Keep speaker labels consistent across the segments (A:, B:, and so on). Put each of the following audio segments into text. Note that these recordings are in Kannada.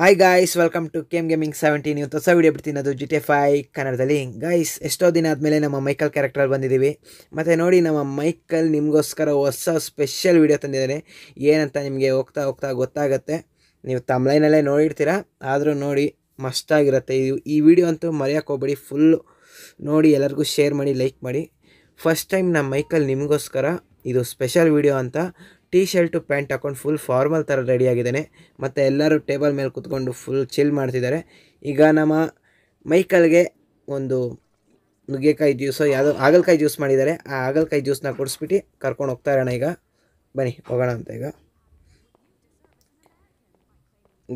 A: ಹಾಯ್ ಗಾಯ್ಸ್ ವೆಲ್ಕಮ್ ಟು ಕೆಮ್ ಗೇಮಿಂಗ್ ಸೆವೆಂಟೀನ್ ನೀವು ಹೊಸ ವೀಡಿಯೋ ಬಿಡ್ತೀನಿ ಅದು ಜಿ ಟಿ ಫೈ ಕನ್ನಡದಲ್ಲಿ ಗಾಯ್ಸ್ ಎಷ್ಟೋ ದಿನ ಆದಮೇಲೆ ನಮ್ಮ ಮೈಕಲ್ ಕ್ಯಾರೆಕ್ಟರ್ ಬಂದಿದ್ದೀವಿ ಮತ್ತು ನೋಡಿ ನಮ್ಮ ಮೈಕಲ್ ನಿಮಗೋಸ್ಕರ ಹೊಸ ಸ್ಪೆಷಲ್ ವೀಡಿಯೋ ತಂದಿದ್ದಾನೆ ಏನಂತ ನಿಮಗೆ ಹೋಗ್ತಾ ಹೋಗ್ತಾ ಗೊತ್ತಾಗುತ್ತೆ ನೀವು ತಮ್ಲೈನಲ್ಲೇ ನೋಡಿರ್ತೀರ ಆದರೂ ನೋಡಿ ಆಗಿರುತ್ತೆ ಇದು ಈ ವಿಡಿಯೋ ಅಂತೂ ಮರೆಯೋಕೆ ಹೋಗ್ಬೇಡಿ ಫುಲ್ಲು ನೋಡಿ ಎಲ್ಲರಿಗೂ ಶೇರ್ ಮಾಡಿ ಲೈಕ್ ಮಾಡಿ ಫಸ್ಟ್ ಟೈಮ್ ನಮ್ಮ ಮೈಕಲ್ ನಿಮಗೋಸ್ಕರ ಇದು ಸ್ಪೆಷಲ್ ವಿಡಿಯೋ ಅಂತ ಟೀ ಶರ್ಟು ಪ್ಯಾಂಟ್ ಹಾಕೊಂಡು ಫುಲ್ ಫಾರ್ಮಲ್ ಥರ ರೆಡಿಯಾಗಿದ್ದಾನೆ ಮತ್ತು ಎಲ್ಲರೂ ಟೇಬಲ್ ಮೇಲೆ ಕುತ್ಕೊಂಡು ಫುಲ್ ಚಿಲ್ ಮಾಡ್ತಿದ್ದಾರೆ ಈಗ ನಮ್ಮ ಮೈಕಲ್ಗೆ ಒಂದು ನುಗ್ಗೆಕಾಯಿ ಜ್ಯೂಸು ಯಾವುದೋ ಹಾಗಲ್ಕಾಯಿ ಜ್ಯೂಸ್ ಮಾಡಿದ್ದಾರೆ ಆ ಹಾಗಲಕಾಯಿ ಜ್ಯೂಸನ್ನ ಕುಡಿಸ್ಬಿಟ್ಟು ಕರ್ಕೊಂಡು ಹೋಗ್ತಾ ಇರೋಣ ಈಗ ಬನ್ನಿ ಹೋಗೋಣ ಅಂತ ಈಗ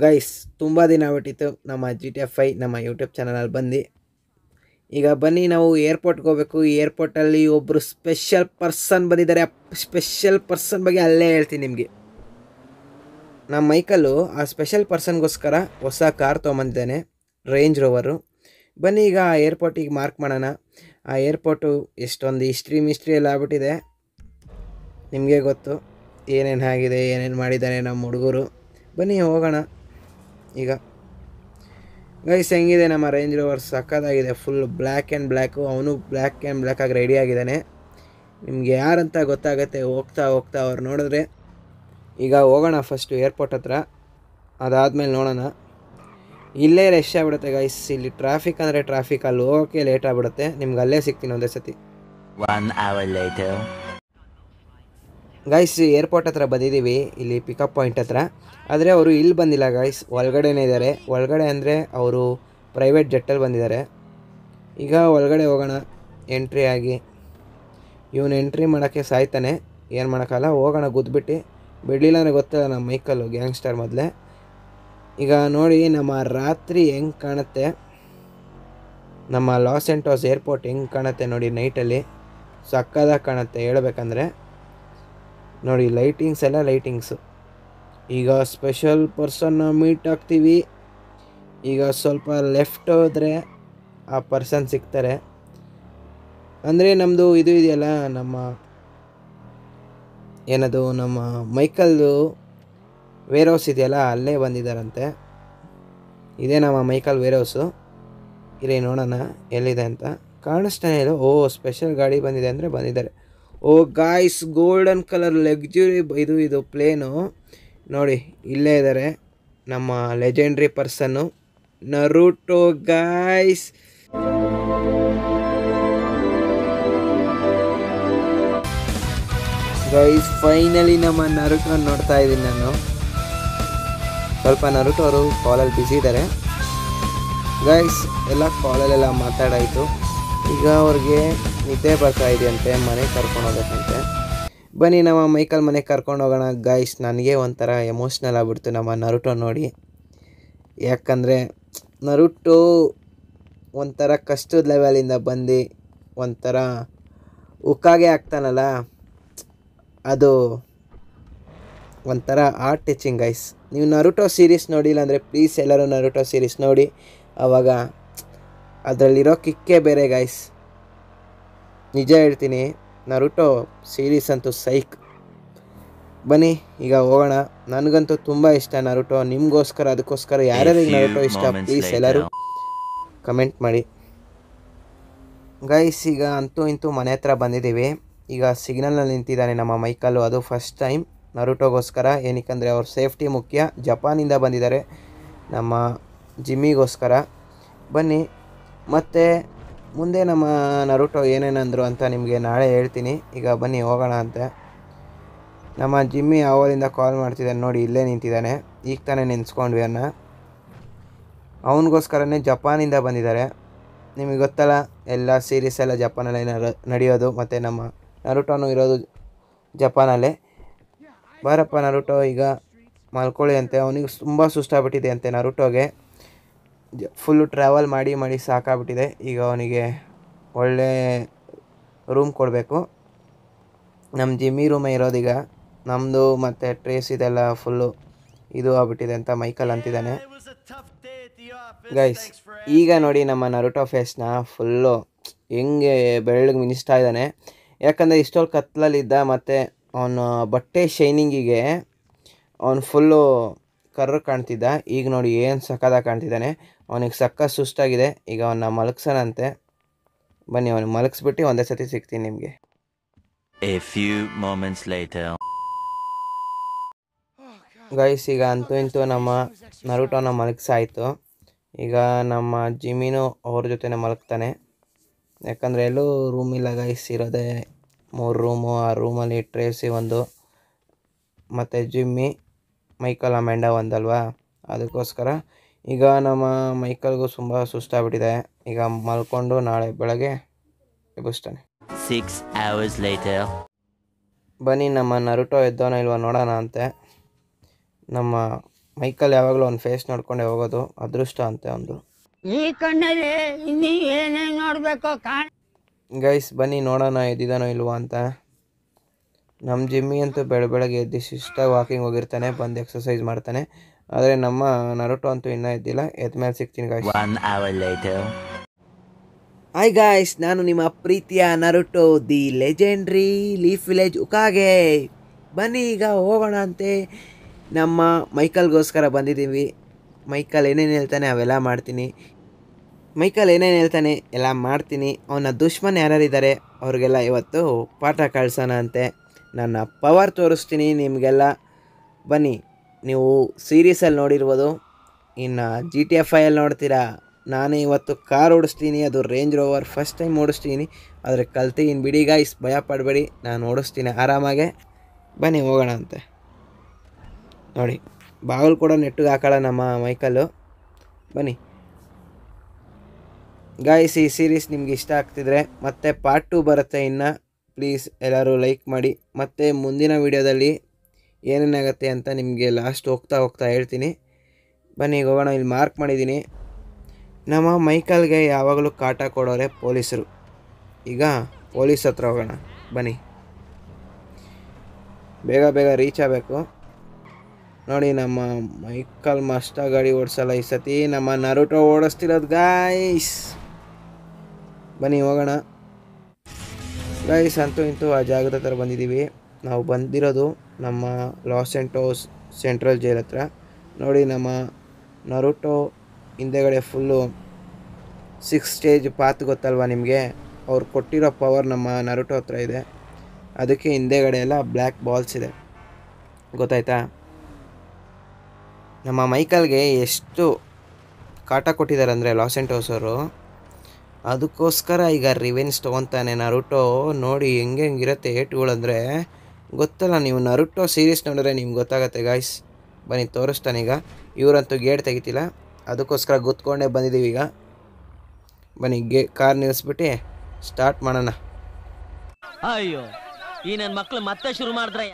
A: ಗೈಸ್ ತುಂಬ ದಿನ ಬಿಟ್ಟಿತ್ತು ನಮ್ಮ ಜಿ ಟಿ ಎಫ್ ಐ ನಮ್ಮ ಯೂಟ್ಯೂಬ್ ಚಾನಲಲ್ಲಿ ಬಂದು ಈಗ ಬನ್ನಿ ನಾವು ಏರ್ಪೋರ್ಟ್ಗೆ ಹೋಗ್ಬೇಕು ಏರ್ಪೋರ್ಟಲ್ಲಿ ಒಬ್ಬರು ಸ್ಪೆಷಲ್ ಪರ್ಸನ್ ಬಂದಿದ್ದಾರೆ ಸ್ಪೆಷಲ್ ಪರ್ಸನ್ ಬಗ್ಗೆ ಅಲ್ಲೇ ಹೇಳ್ತೀನಿ ನಿಮಗೆ ನಮ್ಮ ಮೈಕಲ್ಲು ಆ ಸ್ಪೆಷಲ್ ಪರ್ಸನ್ಗೋಸ್ಕರ ಹೊಸ ಕಾರ್ ತೊಗೊಂಬಂದಿದ್ದಾನೆ ರೇಂಜ್ ರೋವರು ಬನ್ನಿ ಈಗ ಆ ಏರ್ಪೋರ್ಟಿಗೆ ಮಾರ್ಕ್ ಮಾಡೋಣ ಆ ಏರ್ಪೋರ್ಟು ಎಷ್ಟೊಂದು ಹಿಸ್ಟ್ರಿ ಮಿಸ್ಟ್ರಿ ಎಲ್ಲ ಆಗ್ಬಿಟ್ಟಿದೆ ನಿಮಗೆ ಗೊತ್ತು ಏನೇನು ಆಗಿದೆ ಏನೇನು ಮಾಡಿದ್ದಾರೆ ನಮ್ಮ ಹುಡುಗರು ಬನ್ನಿ ಹೋಗೋಣ ಈಗ ಗೈಸ್ ಹೆಂಗಿದೆ ನಮ್ಮ ರೇಂಜ್ ರೋವರ್ ಸಕ್ಕತ್ತಾಗಿದೆ ಫುಲ್ ಬ್ಲ್ಯಾಕ್ ಆ್ಯಂಡ್ ಬ್ಲ್ಯಾಕು ಅವನು ಬ್ಲ್ಯಾಕ್ ಆ್ಯಂಡ್ ಬ್ಲ್ಯಾಕ್ ಆಗಿ ರೆಡಿ ಆಗಿದ್ದಾನೆ ನಿಮಗೆ ಯಾರಂತ ಗೊತ್ತಾಗುತ್ತೆ ಹೋಗ್ತಾ ಹೋಗ್ತಾ ಅವ್ರು ನೋಡಿದ್ರೆ ಈಗ ಹೋಗೋಣ ಫಸ್ಟು ಏರ್ಪೋರ್ಟ್ ಹತ್ರ ಅದಾದಮೇಲೆ ನೋಡೋಣ ಇಲ್ಲೇ ರಶ್ ಆಗಿಬಿಡುತ್ತೆ ಗೈಸ್ ಇಲ್ಲಿ ಟ್ರಾಫಿಕ್ ಅಂದರೆ ಟ್ರಾಫಿಕ್ ಅಲ್ಲಿ ಹೋಗೋಕ್ಕೆ ಲೇಟ್ ಆಗಿಬಿಡುತ್ತೆ ನಿಮ್ಗೆ ಅಲ್ಲೇ ಸಿಗ್ತೀನಿ ಒಂದೇ ಸತಿ ಗಾಯ್ಸ್ ಏರ್ಪೋರ್ಟ್ ಹತ್ರ ಬಂದಿದ್ದೀವಿ ಇಲ್ಲಿ ಪಿಕಪ್ ಪಾಯಿಂಟ್ ಹತ್ರ ಆದರೆ ಅವರು ಇಲ್ಲಿ ಬಂದಿಲ್ಲ ಗಾಯ್ಸ್ ಒಳಗಡೆನೇ ಇದ್ದಾರೆ ಒಳಗಡೆ ಅಂದರೆ ಅವರು ಪ್ರೈವೇಟ್ ಜೆಟ್ಟಲ್ಲಿ ಬಂದಿದ್ದಾರೆ ಈಗ ಒಳಗಡೆ ಹೋಗೋಣ ಎಂಟ್ರಿ ಆಗಿ ಇವನು ಎಂಟ್ರಿ ಮಾಡೋಕ್ಕೆ ಸಾಯ್ತಾನೆ ಏನು ಮಾಡೋಕ್ಕಲ್ಲ ಹೋಗೋಣ ಗುದ್ದುಬಿಟ್ಟು ಬಿಡಲಿಲ್ಲ ಅಂದರೆ ಗೊತ್ತಿಲ್ಲ ನಮ್ಮ ಮೈಕಲ್ಲು ಗ್ಯಾಂಗ್ಸ್ಟರ್ ಮೊದಲೇ ಈಗ ನೋಡಿ ನಮ್ಮ ರಾತ್ರಿ ಹೆಂಗೆ ಕಾಣುತ್ತೆ ನಮ್ಮ ಲಾಸ್ ಎಂಟೋಸ್ ಏರ್ಪೋರ್ಟ್ ಹೆಂಗೆ ಕಾಣುತ್ತೆ ನೋಡಿ ನೈಟಲ್ಲಿ ಸಕ್ಕದಾಗಿ ಕಾಣುತ್ತೆ ಹೇಳ್ಬೇಕಂದ್ರೆ ನೋಡಿ ಲೈಟಿಂಗ್ಸ್ ಎಲ್ಲ ಲೈಟಿಂಗ್ಸು ಈಗ ಸ್ಪೆಷಲ್ ಪರ್ಸನ್ನ ಮೀಟ್ ಆಗ್ತೀವಿ ಈಗ ಸ್ವಲ್ಪ ಲೆಫ್ಟ್ ಹೋದರೆ ಆ ಪರ್ಸನ್ ಸಿಗ್ತಾರೆ ಅಂದರೆ ನಮ್ಮದು ಇದು ಇದೆಯಲ್ಲ ನಮ್ಮ ಏನದು ನಮ್ಮ ಮೈಕಲ್ದು ವೇರ್ ಹೌಸ್ ಇದೆಯಲ್ಲ ಅಲ್ಲೇ ಬಂದಿದ್ದಾರಂತೆ ಇದೇ ನಮ್ಮ ಮೈಕಲ್ ವೇರ್ ಹೌಸು ಇರೇ ನೋಡೋಣ ಎಲ್ಲಿದೆ ಅಂತ ಕಾಣಿಸ್ತಾನೆ ಇಲ್ಲ ಓ ಸ್ಪೆಷಲ್ ಗಾಡಿ ಬಂದಿದೆ ಅಂದರೆ ಬಂದಿದ್ದಾರೆ oh guys golden colour luxury ಇದು ಇದು ಪ್ಲೇನು ನೋಡಿ ಇಲ್ಲೇ ಇದ್ದಾರೆ ನಮ್ಮ ಲೆಜೆಂಡ್ರಿ ಪರ್ಸನ್ನು ನರುಟೋ ಗಾಯ್ಸ್ ಗೈಸ್ ಫೈನಲಿ ನಮ್ಮ ನರುಟೋ ನೋಡ್ತಾ ಇದ್ದೀನಿ ನಾನು ಸ್ವಲ್ಪ ನರುಟೋ ಅವರು ಕಾಲಲ್ಲಿ ಬಿಸಿ ಇದ್ದಾರೆ ಗೈಸ್ ಎಲ್ಲ ಕಾಲಲ್ಲೆಲ್ಲ ಮಾತಾಡಾಯಿತು ಈಗ ಅವ್ರಿಗೆ ನಿದ್ದೆ ಬರ್ತಾ ಇದೆಯಂತೆ ಮನೆಗೆ ಕರ್ಕೊಂಡು ಹೋಗೋಕ್ಕಂತೆ ಬನ್ನಿ ನಮ್ಮ ಮೈಕಲ್ ಮನೆಗೆ ಕರ್ಕೊಂಡು ಹೋಗೋಣ ಗಾಯ್ಸ್ ನನಗೆ ಒಂಥರ ಎಮೋಷ್ನಲ್ ಆಗಿಬಿಡ್ತು ನಮ್ಮ ನರುಟೋ ನೋಡಿ ಯಾಕಂದರೆ ನರುಟೋ ಒಂಥರ ಕಷ್ಟದ ಲೆವೆಲಿಂದ ಬಂದು ಒಂಥರ ಉಕ್ಕಾಗೆ ಆಗ್ತಾನಲ್ಲ ಅದು ಒಂಥರ ಆರ್ಟ್ ಟೀಚಿಂಗ್ ಗೈಸ್ ನೀವು ನರುಟೋ ಸೀರೀಸ್ ನೋಡಿಲ್ಲ ಅಂದರೆ ಪ್ಲೀಸ್ ಎಲ್ಲರೂ ನರುಟೋ ಸೀರೀಸ್ ನೋಡಿ ಆವಾಗ ಅದರಲ್ಲಿರೋ ಕಿಕ್ಕೇ ಬೇರೆ ಗೈಸ್ ನಿಜ ಹೇಳ್ತೀನಿ ನರುಟೋ ಸೀರೀಸ್ ಅಂತೂ ಸೈಕ್ ಬನ್ನಿ ಈಗ ಹೋಗೋಣ ನನಗಂತೂ ತುಂಬ ಇಷ್ಟ ನರುಟೋ ನಿಮಗೋಸ್ಕರ ಅದಕ್ಕೋಸ್ಕರ ಯಾರ್ಯಾರಿಗೆ ನರುಟೋ ಇಷ್ಟ ಪ್ಲೀಸ್ ಎಲ್ಲರೂ ಕಮೆಂಟ್ ಮಾಡಿ ಗೈಸ್ ಈಗ ಅಂತೂ ಇಂತೂ ಮನೆ ಹತ್ರ ಬಂದಿದ್ದೀವಿ ಈಗ ಸಿಗ್ನಲ್ನಲ್ಲಿ ನಿಂತಿದ್ದಾನೆ ನಮ್ಮ ಮೈಕಲ್ಲು ಅದು ಫಸ್ಟ್ ಟೈಮ್ ನರುಟೋಗೋಸ್ಕರ ಏನಕ್ಕೆಂದರೆ ಅವ್ರ ಸೇಫ್ಟಿ ಮುಖ್ಯ ಜಪಾನಿಂದ ಬಂದಿದ್ದಾರೆ ನಮ್ಮ ಜಿಮ್ಮಿಗೋಸ್ಕರ ಬನ್ನಿ ಮತ್ತು ಮುಂದೆ ನಮ್ಮ ನರುಟೋ ಏನೇನಂದರು ಅಂತ ನಿಮಗೆ ನಾಳೆ ಹೇಳ್ತೀನಿ ಈಗ ಬನ್ನಿ ಹೋಗೋಣ ಅಂತೆ ನಮ್ಮ ಜಿಮ್ಮಿ ಅವರಿಂದ ಕಾಲ್ ಮಾಡ್ತಿದ್ದಾನೆ ನೋಡಿ ಇಲ್ಲೇ ನಿಂತಿದ್ದಾನೆ ಈಗ ತಾನೇ ನೆನೆಸ್ಕೊಂಡ್ವಿ ಅನ್ನ ಅವನಿಗೋಸ್ಕರನೇ ಜಪಾನಿಂದ ಬಂದಿದ್ದಾರೆ ನಿಮಗೆ ಗೊತ್ತಲ್ಲ ಎಲ್ಲ ಸೀರೀಸ್ ಎಲ್ಲ ಜಪಾನಲ್ಲೇ ನಡೆಯೋದು ಮತ್ತು ನಮ್ಮ ನರುಟೋನು ಇರೋದು ಜಪಾನಲ್ಲೇ ಬಾರಪ್ಪ ನರುಟೋ ಈಗ ಮಲ್ಕೊಳ್ಳಿ ಅಂತೆ ಅವನಿಗೆ ತುಂಬ ಸುಸ್ತಾಗ್ಬಿಟ್ಟಿದೆ ಅಂತೆ ನರುಟೋಗೆ ಫುಲ್ಲು ಟ್ರಾವೆಲ್ ಮಾಡಿ ಮಾಡಿ ಸಾಕಾಗ್ಬಿಟ್ಟಿದೆ ಈಗ ಅವನಿಗೆ ಒಳ್ಳೆ ರೂಮ್ ಕೊಡಬೇಕು ನಮ್ಮ ಜಿಮ್ಮಿ ರೂಮೇ ಇರೋದೀಗ ನಮ್ಮದು ಮತ್ತು ಟ್ರೇಸ್ ಇದೆಲ್ಲ ಫುಲ್ಲು ಇದು ಆಗ್ಬಿಟ್ಟಿದೆ ಅಂತ ಮೈಕಲ್ ಅಂತಿದ್ದಾನೆ ಗೈಸ್ ಈಗ ನೋಡಿ ನಮ್ಮ ನರುಟೋ ಫೇಸ್ನ ಫುಲ್ಲು ಹೆಂಗೆ ಬೆಳ್ಳಗೆ ಮಿನಿಸ್ತಾ ಇದ್ದಾನೆ ಯಾಕಂದರೆ ಇಷ್ಟೊಂದು ಕತ್ಲಲ್ಲಿದ್ದ ಮತ್ತು ಅವನ ಬಟ್ಟೆ ಶೈನಿಂಗಿಗೆ ಅವನು ಫುಲ್ಲು ಕರ್ರ್ ಕಾಣ್ತಿದ್ದ ಈಗ ನೋಡಿ ಏನು ಸಕ್ಕದಾಗ ಕಾಣ್ತಿದ್ದಾನೆ ಅವನಿಗೆ ಸಕ್ಕ ಸುಸ್ತಾಗಿದೆ ಈಗ ಅವನ್ನ ಮಲಗ್ಸೋಣಂತೆ ಬನ್ನಿ ಅವನು ಮಲಗಿಸ್ಬಿಟ್ಟು ಒಂದೇ ಸತಿ ಸಿಗ್ತೀನಿ ನಿಮಗೆ a few moments later guys ಈಗ ಅಂತೂ ಇಂತೂ ನಮ್ಮ ನರುಟೋನ ಮಲಗಿಸಾಯಿತು ಈಗ ನಮ್ಮ ಜಿಮ್ಮಿನೂ ಅವ್ರ ಜೊತೆ ಮಲಗ್ತಾನೆ ಯಾಕಂದರೆ ಎಲ್ಲೂ ರೂಮ್ ಇಲ್ಲ ಗೈಸ್ ಇರೋದೇ ಮೂರು ರೂಮು ಆ ರೂಮಲ್ಲಿ ಟ್ರೇಸಿ ಒಂದು ಮತ್ತು ಜಿಮ್ಮಿ ಮೈಕಲ್ ಅಮೆಂಡ ಒಂದಲ್ವಾ ಅದಕ್ಕೋಸ್ಕರ ಈಗ ನಮ್ಮ ಮೈಕಲ್ಗೂ ತುಂಬ ಸುಸ್ತಾಗ್ಬಿಟ್ಟಿದೆ ಈಗ ಮಲ್ಕೊಂಡು ನಾಳೆ ಬೆಳಗ್ಗೆ ಎಬ್ಬಿಸ್ತಾನೆ ಸಿಕ್ಸ್ ಅವರ್ಸ್ ಲೈಟ್ ಬನ್ನಿ ನಮ್ಮ ನರುಟೋ ಎದ್ದೋನ ಇಲ್ವ ನೋಡೋಣ ಅಂತೆ ನಮ್ಮ ಮೈಕಲ್ ಯಾವಾಗಲೂ ಒಂದು ಫೇಸ್ ನೋಡ್ಕೊಂಡೆ ಹೋಗೋದು ಅದೃಷ್ಟ ಅಂತೆ ಒಂದು ಈ ಕಣ್ಣಲ್ಲಿ ಇನ್ನೂ ಏನೇನು ನೋಡಬೇಕು ಗೈಸ್ ಬನ್ನಿ ನೋಡೋಣ ಎದ್ದಿದ್ದಾನೋ ಇಲ್ವೋ ಅಂತ ನಮ್ಮ ಜಿಮ್ಮಿ ಅಂತೂ ಬೆಳ ಬೆಳಗ್ಗೆ ಎದ್ದು ಶಿಸ್ಟಾಗಿ ವಾಕಿಂಗ್ ಹೋಗಿರ್ತಾನೆ ಬಂದು ಎಕ್ಸಸೈಸ್ ಮಾಡ್ತಾನೆ ಆದರೆ ನಮ್ಮ ನರಟು ಅಂತೂ ಇನ್ನೂ ಇದ್ದಿಲ್ಲ ಎದ್ ಮೇಲೆ ಸಿಗ್ತೀನಿ ಹಾಯ್ ಗಾಯ್ಸ್ ನಾನು ನಿಮ್ಮ ಪ್ರೀತಿಯ Naruto the legendary leaf village ಉಕಾಗೆ ಬನ್ನಿ ಈಗ ಹೋಗೋಣ ಅಂತೆ ನಮ್ಮ ಮೈಕಲ್ಗೋಸ್ಕರ ಬಂದಿದ್ದೀವಿ ಮೈಕಲ್ ಏನೇನು ಹೇಳ್ತಾನೆ ಅವೆಲ್ಲ ಮಾಡ್ತೀನಿ ಮೈಕಲ್ ಏನೇನು ಹೇಳ್ತಾನೆ ಎಲ್ಲ ಮಾಡ್ತೀನಿ ಅವನ ದುಶ್ಮನ್ ಯಾರ್ಯಾರಿದ್ದಾರೆ ಅವ್ರಿಗೆಲ್ಲ ಇವತ್ತು ಪಾಠ ಕಳ್ಸೋಣ ಅಂತೆ ನನ್ನ ಪವರ್ ತೋರಿಸ್ತೀನಿ ನಿಮಗೆಲ್ಲ ಬನ್ನಿ ನೀವು ಸೀರೀಸಲ್ಲಿ ನೋಡಿರ್ಬೋದು ಇನ್ನು ಜಿ ಟಿ ಎಫ್ ಐಯಲ್ಲಿ ನೋಡ್ತೀರಾ ನಾನೇ ಇವತ್ತು ಕಾರ್ ಓಡಿಸ್ತೀನಿ ಅದು ರೇಂಜ್ ರೋವರ್ ಫಸ್ಟ್ ಟೈಮ್ ಓಡಿಸ್ತೀನಿ ಆದರೆ ಇನ್ನು ಬಿಡಿ ಗಾಯ್ಸ್ ಭಯ ಪಡಬೇಡಿ ನಾನು ಓಡಿಸ್ತೀನಿ ಆರಾಮಾಗೆ ಬನ್ನಿ ಹೋಗೋಣ ಅಂತೆ ನೋಡಿ ಬಾಗಿಲು ಕೂಡ ನೆಟ್ಟಿಗೆ ಹಾಕೋಣ ನಮ್ಮ ಮೈಕಲ್ಲು ಬನ್ನಿ ಗಾಯ್ಸ್ ಈ ಸೀರೀಸ್ ನಿಮ್ಗೆ ಇಷ್ಟ ಆಗ್ತಿದ್ರೆ ಮತ್ತೆ ಪಾರ್ಟ್ ಟು ಬರುತ್ತೆ ಇನ್ನು ಪ್ಲೀಸ್ ಎಲ್ಲರೂ ಲೈಕ್ ಮಾಡಿ ಮತ್ತೆ ಮುಂದಿನ ವೀಡಿಯೋದಲ್ಲಿ ಏನೇನಾಗತ್ತೆ ಅಂತ ನಿಮಗೆ ಲಾಸ್ಟ್ ಹೋಗ್ತಾ ಹೋಗ್ತಾ ಹೇಳ್ತೀನಿ ಬನ್ನಿ ಹೋಗೋಣ ಇಲ್ಲಿ ಮಾರ್ಕ್ ಮಾಡಿದ್ದೀನಿ ನಮ್ಮ ಮೈಕಲ್ಗೆ ಯಾವಾಗಲೂ ಕಾಟ ಕೊಡೋರೆ ಪೊಲೀಸರು ಈಗ ಪೊಲೀಸ್ ಹತ್ರ ಹೋಗೋಣ ಬನ್ನಿ ಬೇಗ ಬೇಗ ರೀಚ್ ಆಗಬೇಕು ನೋಡಿ ನಮ್ಮ ಮೈಕಲ್ ಮಷ್ಟ ಗಾಡಿ ಓಡಿಸಲ್ಲ ಈ ಸತಿ ನಮ್ಮ ನರುಟೋ ಓಡಿಸ್ತಿರೋದು ಗಾಯ್ಸ್ ಬನ್ನಿ ಹೋಗೋಣ ಗಾಯ್ಸ್ ಅಂತೂ ಇಂತೂ ಆ ಜಾಗದ ಥರ ಬಂದಿದ್ದೀವಿ ನಾವು ಬಂದಿರೋದು ನಮ್ಮ ಲಾಸ್ ಎಂಟೋಸ್ ಸೆಂಟ್ರಲ್ ಜೈಲ್ ಹತ್ರ ನೋಡಿ ನಮ್ಮ ನರುಟೋ ಹಿಂದೆಗಡೆ ಫುಲ್ಲು ಸಿಕ್ಸ್ ಸ್ಟೇಜ್ ಪಾತ್ ಗೊತ್ತಲ್ವ ನಿಮಗೆ ಅವ್ರು ಕೊಟ್ಟಿರೋ ಪವರ್ ನಮ್ಮ ನರುಟೋ ಹತ್ರ ಇದೆ ಅದಕ್ಕೆ ಹಿಂದೆಗಡೆ ಎಲ್ಲ ಬ್ಲ್ಯಾಕ್ ಬಾಲ್ಸ್ ಇದೆ ಗೊತ್ತಾಯ್ತಾ ನಮ್ಮ ಮೈಕಲ್ಗೆ ಎಷ್ಟು ಕಾಟ ಕೊಟ್ಟಿದ್ದಾರೆ ಅಂದರೆ ಲಾಸ್ ಎಂಟೋಸ್ ಅವರು ಅದಕ್ಕೋಸ್ಕರ ಈಗ ರಿವೆನ್ಸ್ ತೊಗೊತಾನೆ ನರುಟೋ ನೋಡಿ ಹೆಂಗೆ ಹೆಂಗಿರುತ್ತೆ ಏಟುಗಳಂದರೆ ಗೊತ್ತಲ್ಲ ನೀವು ನರುಟೋ ಸೀರೀಸ್ ನೋಡಿದ್ರೆ ನಿಮ್ಗೆ ಗೊತ್ತಾಗತ್ತೆ ಗಾಯ್ಸ್ ಬನ್ನಿ ತೋರಿಸ್ತಾನೀಗ ಇವರಂತೂ ಗೇಟ್ ತೆಗಿತಿಲ್ಲ ಅದಕ್ಕೋಸ್ಕರ ಗೊತ್ಕೊಂಡೇ ಬಂದಿದ್ದೀವಿ ಈಗ ಬನ್ನಿ ಗೇ ಕಾರ್ ನಿಲ್ಲಿಸ್ಬಿಟ್ಟು ಸ್ಟಾರ್ಟ್ ಮಾಡೋಣ ಅಯ್ಯೋ ಈ ನನ್ನ ಮಕ್ಕಳು ಮತ್ತೆ ಶುರು ಮಾಡಿದ್ರೆ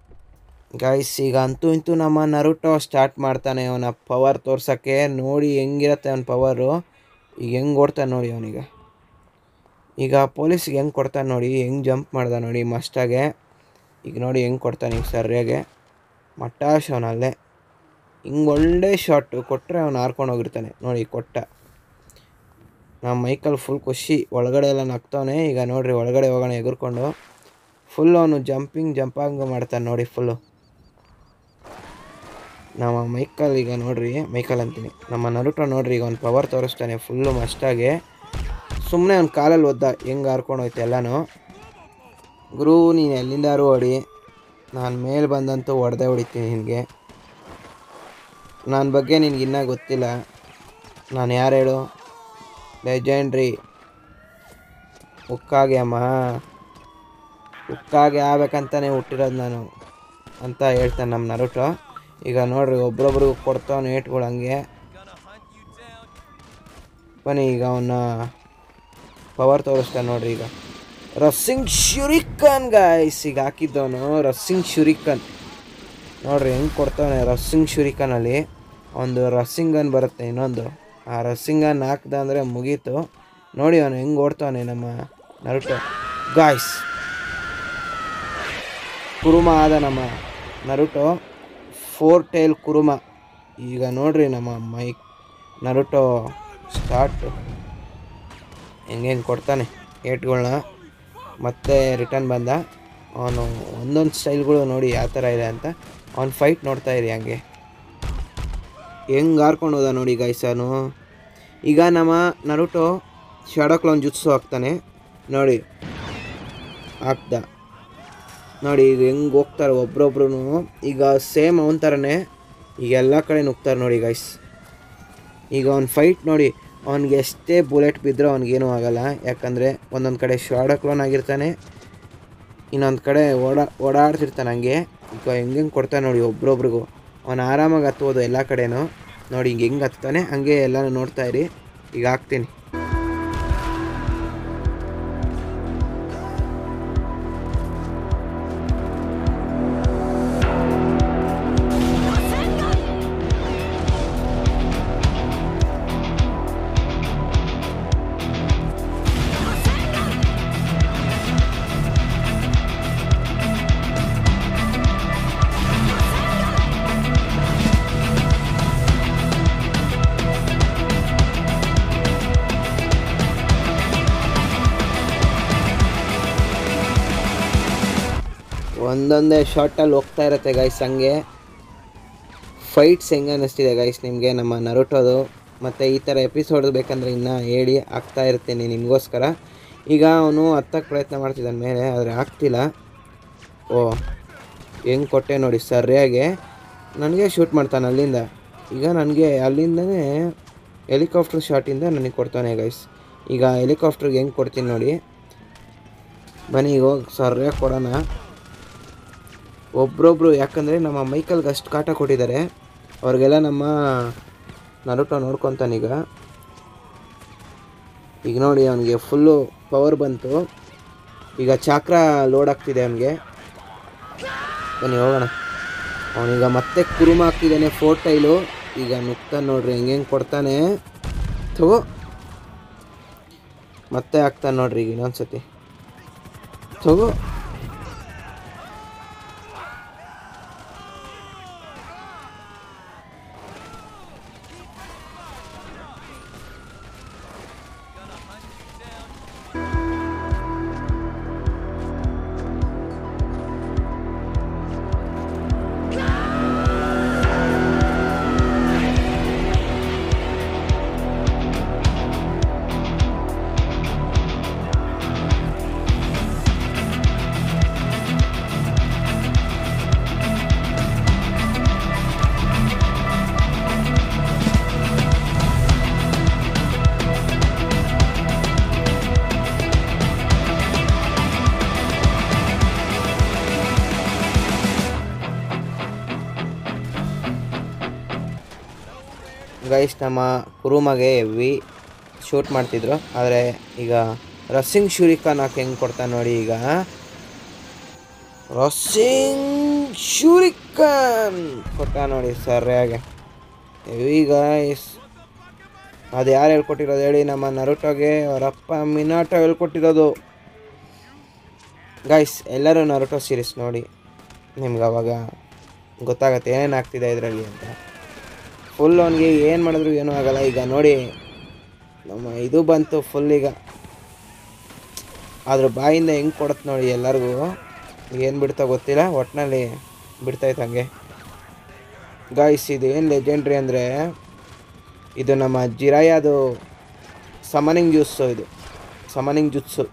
A: ಗಾಯ್ಸ್ ಈಗ ಅಂತೂ ಇಂತೂ ನಮ್ಮ ನರುಟೋ ಸ್ಟಾರ್ಟ್ ಮಾಡ್ತಾನೆ ಅವನ ಪವರ್ ತೋರ್ಸೋಕ್ಕೆ ನೋಡಿ ಹೆಂಗಿರತ್ತೆ ಅವನ ಪವರು ಈಗ ಹೆಂಗೆ ಓಡ್ತಾನೆ ನೋಡಿ ಅವನಿಗೆ ಈಗ ಪೊಲೀಸ್ಗೆ ಹೆಂಗೆ ಕೊಡ್ತಾನೆ ನೋಡಿ ಹೆಂಗೆ ಜಂಪ್ ಮಾಡ್ದ ನೋಡಿ ಮಸ್ಟಾಗೆ ಈಗ ನೋಡಿ ಹೆಂಗೆ ಕೊಡ್ತಾನೆ ಈಗ ಸರ್ಯಾಗೆ ಮಟ್ಟಾಶ್ ಅವನಲ್ಲೇ ಹಿಂಗೆ ಒಳ್ಳೆ ಶಾಟು ಕೊಟ್ಟರೆ ಅವನು ಹಾರ್ಕೊಂಡು ಹೋಗಿರ್ತಾನೆ ನೋಡಿ ಕೊಟ್ಟ ನಮ್ಮ ಮೈಕಲ್ ಫುಲ್ ಖುಷಿ ಒಳಗಡೆ ಎಲ್ಲ ನಗ್ತವನೆ ಈಗ ನೋಡಿರಿ ಒಳಗಡೆ ಹೋಗೋಣ ಎಗರ್ಕೊಂಡು ಫುಲ್ ಅವನು ಜಂಪಿಂಗ್ ಜಂಪಾಂಗ್ ಮಾಡ್ತಾನೆ ನೋಡಿ ಫುಲ್ಲು ನಮ್ಮ ಮೈಕಲ್ ಈಗ ನೋಡ್ರಿ ಮೈಕಲ್ ಅಂತೀನಿ ನಮ್ಮ ನರುಟ ನೋಡ್ರಿ ಈಗ ಅವ್ನು ಪವರ್ ತೋರಿಸ್ತಾನೆ ಫುಲ್ಲು ಮಸ್ಟಾಗಿ ಸುಮ್ಮನೆ ಅವ್ನು ಕಾಲಲ್ಲಿ ಒದ್ದ ಹೆಂಗೆ ಹಾರ್ಕೊಂಡು ಹೋಯ್ತು ಎಲ್ಲನೂ ಗುರು ನೀನು ಎಲ್ಲಿಂದಾರೂ ಹೊಡಿ ನಾನು ಮೇಲೆ ಬಂದಂತೂ ಹೊಡೆದೇ ಹೊಡಿತೀನಿ ನಿನಗೆ ನನ್ನ ಬಗ್ಗೆ ನಿನಗೆ ಇನ್ನೂ ಗೊತ್ತಿಲ್ಲ ನಾನು ಯಾರು ಹೇಳು ಲೆಜೆಂಡ್ರಿ ಉಕ್ಕಾಗೆ ಅಮ್ಮ ಉಕ್ಕಾಗೆ ಆಗ್ಬೇಕಂತಾನೆ ಹುಟ್ಟಿರೋದು ನಾನು ಅಂತ ಹೇಳ್ತಾನೆ ನಮ್ಮ ನರುಟು ಈಗ ನೋಡ್ರಿ ಒಬ್ರೊಬ್ರು ನೇಟ್ಗಳು ಹಂಗೆ ಬನ್ನಿ ಈಗ ಅವನ್ನ ಪವರ್ ತೋರಿಸ್ತಾನೆ ನೋಡ್ರಿ ಈಗ ರಸ್ಸಿಂಗ್ ಶುರಿಕನ್ ಗಾಯ್ಸ್ ಈಗ ಹಾಕಿದ್ದವನು ರಸ್ಸಿಂಗ್ ಶುರಿಕನ್ ನೋಡ್ರಿ ಹೆಂಗೆ ಕೊಡ್ತಾನೆ ರಸ್ಸಿಂಗ್ ಶುರಿಕನಲ್ಲಿ ಒಂದು ರಸ್ಸಿಂಗನ್ ಬರುತ್ತೆ ಇನ್ನೊಂದು ಆ ರಸ್ಸಿಂಗನ್ ಹಾಕ್ದ ಅಂದರೆ ಮುಗೀತು ನೋಡಿ ಅವನು ಹೆಂಗೆ ಓಡ್ತಾನೆ ನಮ್ಮ ನರುಟೋ ಗಾಯ್ಸ್ ಕುರುಮ ಆದ ನಮ್ಮ ನರುಟೋ ಫೋರ್ ಟೈಲ್ ಕುರುಮ ಈಗ ನೋಡ್ರಿ ನಮ್ಮ ಮೈಕ್ ನರುಟೋ ಸ್ಟಾರ್ಟ್ ಹೆಂಗೇನು ಕೊಡ್ತಾನೆ ಏಟ್ಗಳನ್ನ ಮತ್ತೆ ರಿಟರ್ನ್ ಬಂದ ಅವನು ಒಂದೊಂದು ಸ್ಟೈಲ್ಗಳು ನೋಡಿ ಯಾವ ಥರ ಇದೆ ಅಂತ ಅವ್ನು ಫೈಟ್ ನೋಡ್ತಾ ಇರಿ ಹಂಗೆ ಹೆಂಗೆ ಹಾರ್ಕೊಂಡು ಹೋದ ನೋಡಿ ಅವನು ಈಗ ನಮ್ಮ ನರುಟೋ ಶಾಡೋ ಕ್ಲೋನ್ ಜುತ್ಸು ಹಾಕ್ತಾನೆ ನೋಡಿ ಹಾಕ್ದ ನೋಡಿ ಈಗ ಹೆಂಗೆ ಹೋಗ್ತಾರೆ ಒಬ್ರೊಬ್ರು ಈಗ ಸೇಮ್ ಅವನ ಥರನೇ ಈಗ ಎಲ್ಲ ಕಡೆ ನುಗ್ತಾರೆ ನೋಡಿ ಗೈಸ್ ಈಗ ಅವ್ನು ಫೈಟ್ ನೋಡಿ ಅವ್ನಿಗೆ ಎಷ್ಟೇ ಬುಲೆಟ್ ಬಿದ್ದರೂ ಅವ್ನಿಗೇನೂ ಆಗೋಲ್ಲ ಯಾಕಂದರೆ ಒಂದೊಂದು ಕಡೆ ಕ್ಲೋನ್ ಆಗಿರ್ತಾನೆ ಇನ್ನೊಂದು ಕಡೆ ಓಡಾ ಓಡಾಡ್ತಿರ್ತಾನೆ ಹಂಗೆ ಈಗ ಹೆಂಗೆ ಕೊಡ್ತಾನೆ ನೋಡಿ ಒಬ್ರೊಬ್ರಿಗೂ ಅವ್ನು ಆರಾಮಾಗಿ ಹತ್ಬೋದು ಎಲ್ಲ ಕಡೆಯೂ ನೋಡಿ ಹಿಂಗೆ ಹೆಂಗೆ ಹತ್ತಾನೆ ಹಂಗೆ ಎಲ್ಲನೂ ನೋಡ್ತಾ ಇರಿ ಈಗ ಹಾಕ್ತೀನಿ ಒಂದೊಂದೇ ಶಾರ್ಟಲ್ಲಿ ಹೋಗ್ತಾ ಇರುತ್ತೆ ಗೈಸ್ ಹಂಗೆ ಫೈಟ್ಸ್ ಹೆಂಗೆ ಅನ್ನಿಸ್ತಿದೆ ಗೈಸ್ ನಿಮಗೆ ನಮ್ಮ ನರುಟೋದು ಮತ್ತು ಈ ಥರ ಎಪಿಸೋಡ್ ಬೇಕಂದ್ರೆ ಇನ್ನೂ ಹೇಳಿ ಆಗ್ತಾ ಇರ್ತೀನಿ ನಿಮಗೋಸ್ಕರ ಈಗ ಅವನು ಹತ್ತಕ್ಕೆ ಪ್ರಯತ್ನ ಮಾಡ್ತಿದ್ದಾನೆ ಮೇಲೆ ಆದರೆ ಆಗ್ತಿಲ್ಲ ಓ ಹೆಂಗೆ ಕೊಟ್ಟೆ ನೋಡಿ ಸರಿಯಾಗಿ ನನಗೆ ಶೂಟ್ ಮಾಡ್ತಾನೆ ಅಲ್ಲಿಂದ ಈಗ ನನಗೆ ಅಲ್ಲಿಂದನೇ ಹೆಲಿಕಾಪ್ಟರ್ ಶಾಟಿಂದ ನನಗೆ ಕೊಡ್ತಾನೆ ಗೈಸ್ ಈಗ ಹೆಲಿಕಾಪ್ಟರ್ಗೆ ಹೆಂಗೆ ಕೊಡ್ತೀನಿ ನೋಡಿ ಬನ್ನಿ ಈಗ ಹೋಗಿ ಸರ್ಯಾಗಿ ಕೊಡೋಣ ಒಬ್ರೊಬ್ರು ಯಾಕಂದರೆ ನಮ್ಮ ಮೈಕಲ್ಗೆ ಅಷ್ಟು ಕಾಟ ಕೊಟ್ಟಿದ್ದಾರೆ ಅವ್ರಿಗೆಲ್ಲ ನಮ್ಮ ನರೋಟ ನೋಡ್ಕೊತಾನೀಗ ಈಗ ನೋಡಿ ಅವನಿಗೆ ಫುಲ್ಲು ಪವರ್ ಬಂತು ಈಗ ಚಾಕ್ರ ಲೋಡ್ ಆಗ್ತಿದೆ ಅವನಿಗೆ ಬನ್ನಿ ಹೋಗೋಣ ಅವನೀಗ ಮತ್ತೆ ಕುರುಮ ಹಾಕ್ತಿದ್ದಾನೆ ಫೋರ್ ಟೈಲು ಈಗ ನುಕ್ತ ನೋಡ್ರಿ ಹೆಂಗೆ ಹೆಂಗೆ ಕೊಡ್ತಾನೆ ತಗೋ ಮತ್ತೆ ಹಾಕ್ತಾನೆ ನೋಡ್ರಿ ಈಗ ಇನ್ನೊಂದ್ಸತಿ ತಗೋ ಗೈಸ್ ನಮ್ಮ ಕುರುಮಗೆ ವಿ ಶೂಟ್ ಮಾಡ್ತಿದ್ರು ಆದರೆ ಈಗ ರಸ್ಸಿಂಗ್ ಶೂರಿಕಾನ್ ಹಾಕಿ ಹೆಂಗೆ ಕೊಡ್ತಾನೆ ನೋಡಿ ಈಗ ರಸ್ಸಿಂಗ್ ಶೂರಿಕಾನ್ ಕೊಟ್ಟ ನೋಡಿ ಸರಿಯಾಗಿ ಈಗ ಅದು ಯಾರು ಹೇಳ್ಕೊಟ್ಟಿರೋದು ಹೇಳಿ ನಮ್ಮ ನರುಟೋಗೆ ಅವರಪ್ಪ ಮಿನಾಟೋ ಹೇಳ್ಕೊಟ್ಟಿರೋದು ಗೈಸ್ ಎಲ್ಲರೂ ನರುಟೋ ಸೀರೀಸ್ ನೋಡಿ ನಿಮ್ಗೆ ಅವಾಗ ಗೊತ್ತಾಗತ್ತೆ ಏನೇನು ಆಗ್ತಿದೆ ಇದರಲ್ಲಿ ಅಂತ ಫುಲ್ ಅವನಿಗೆ ಏನು ಮಾಡಿದ್ರು ಏನೂ ಆಗಲ್ಲ ಈಗ ನೋಡಿ ನಮ್ಮ ಇದು ಬಂತು ಫುಲ್ ಈಗ ಆದರೂ ಬಾಯಿಂದ ಹೆಂಗೆ ಕೊಡತ್ತೆ ನೋಡಿ ಎಲ್ಲರಿಗೂ ಏನು ಬಿಡ್ತಾ ಗೊತ್ತಿಲ್ಲ ಒಟ್ಟಿನಲ್ಲಿ ಬಿಡ್ತಾಯ್ತು ಹಂಗೆ ಗಾಯ್ಸ್ ಇದು ಏನು ಲೆಜೆಂಡ್ರಿ ಅಂದರೆ ಇದು ನಮ್ಮ ಜಿರಾಯದು ಸಮನಿಂಗ್ ಜ್ಯೂಸು ಇದು ಸಮನಿಂಗ್ ಜ್ಯೂಸು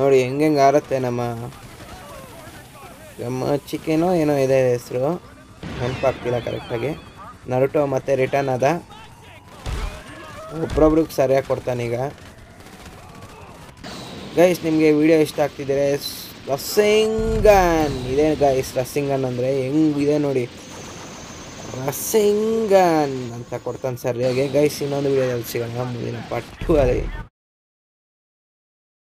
A: ನೋಡಿ ಹೆಂಗೆ ಆರುತ್ತೆ ನಮ್ಮ ನಮ್ಮ ಚಿಕೇನೋ ಏನೋ ಇದೆ ಹೆಸರು ಆಗ್ತಿಲ್ಲ ಕರೆಕ್ಟಾಗಿ ನರುಟೋ ಮತ್ತೆ ರಿಟರ್ನ್ ಅದ ಒಬ್ರೊಬ್ರಿಗೆ ಸರಿಯಾಗಿ ಈಗ ಗೈಸ್ ನಿಮಗೆ ವಿಡಿಯೋ ಇಷ್ಟ ಆಗ್ತಿದ್ದೀರಾ ರಸಿಂಗನ್ ಇದೆ ಗೈಸ್ ರಸಿಂಗನ್ ಅಂದರೆ ಹೆಂಗಿದೆ ನೋಡಿ ರಸಿಂಗನ್ ಅಂತ ಕೊಡ್ತಾನೆ ಸರಿಯಾಗಿ ಗೈಸ್ ಇನ್ನೊಂದು ವಿಡಿಯೋದಲ್ಲಿ ಸಿಗೋಣ ಮುಂದಿನ ಪಟ್ಟು ಅದೇ